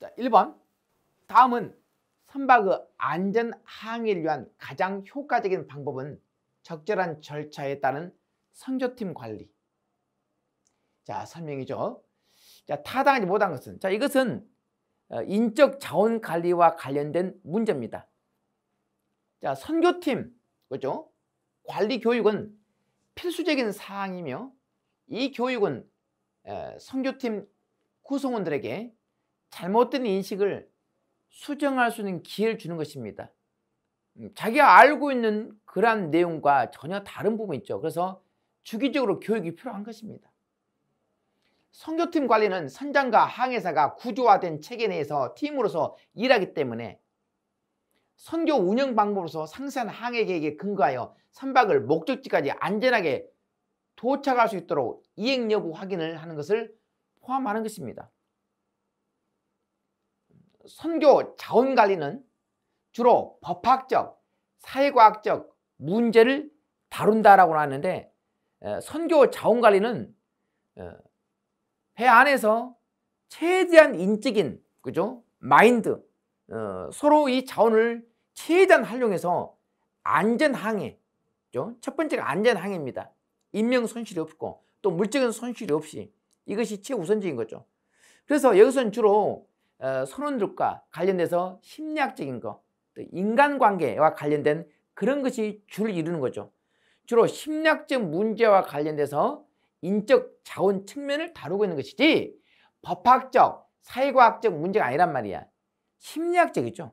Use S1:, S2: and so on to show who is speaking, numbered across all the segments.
S1: 자, 1번 다음은 선박의 안전 항해를 위한 가장 효과적인 방법은 적절한 절차에 따른 선조팀 관리. 자, 설명이죠. 자, 타당하지 못한 것은 자, 이것은 어, 인적 자원 관리와 관련된 문제입니다. 자, 선교팀 그죠? 관리 교육은 필수적인 사항이며 이 교육은 선교팀 구성원들에게 잘못된 인식을 수정할 수 있는 기회를 주는 것입니다. 음, 자기가 알고 있는 그러한 내용과 전혀 다른 부분이 있죠. 그래서 주기적으로 교육이 필요한 것입니다. 성교팀 관리는 선장과 항해사가 구조화된 체계 내에서 팀으로서 일하기 때문에 선교 운영 방법으로서 상세한 항해 계획에 근거하여 선박을 목적지까지 안전하게 도착할 수 있도록 이행 여부 확인을 하는 것을 포함하는 것입니다. 선교 자원 관리는 주로 법학적, 사회과학적 문제를 다룬다라고 하는데 선교 자원 관리는 어, 회 안에서 최대한 인적인 그죠 마인드 어, 서로 이 자원을 최대한 활용해서 안전항해 첫 번째가 안전항해입니다. 인명 손실이 없고 또 물적인 손실이 없이 이것이 최우선적인 거죠. 그래서 여기서는 주로 선원들과 어, 관련돼서 심리학적인 거, 인간관계와 관련된 그런 것이 주를 이루는 거죠. 주로 심리학적 문제와 관련돼서 인적 자원 측면을 다루고 있는 것이지 법학적, 사회과학적 문제가 아니란 말이야. 심리학적이죠.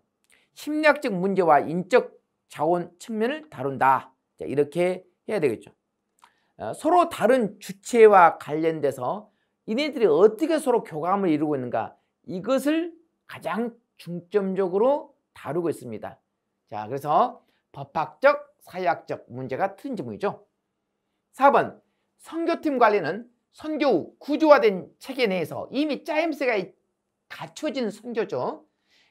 S1: 심리학적 문제와 인적 자원 측면을 다룬다. 자, 이렇게 해야 되겠죠. 어, 서로 다른 주체와 관련돼서 이네들이 어떻게 서로 교감을 이루고 있는가 이것을 가장 중점적으로 다루고 있습니다. 자, 그래서 법학적, 사회학적 문제가 큰 지문이죠. 4번, 선교팀 관리는 선교 후 구조화된 체계 내에서 이미 짜임새가 갖춰진 선교죠.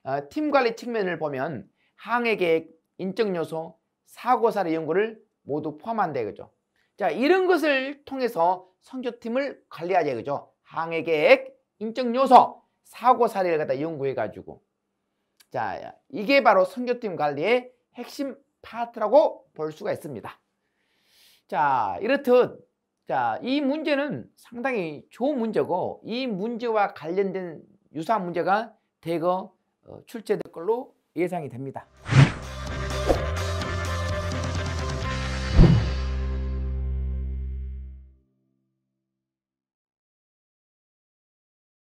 S1: 어, 팀 관리 측면을 보면 항해계획, 인적요소, 사고사례 연구를 모두 포함한다 이거죠. 자, 이런 것을 통해서 선교팀을 관리하자 이거죠. 항해계획, 인적요소, 사고사례를 갖다 연구해가지고 자 이게 바로 선교팀 관리의 핵심 파트라고 볼 수가 있습니다. 자 이렇듯 자이 문제는 상당히 좋은 문제고 이 문제와 관련된 유사한 문제가 대거 어, 출제될 걸로 예상이 됩니다.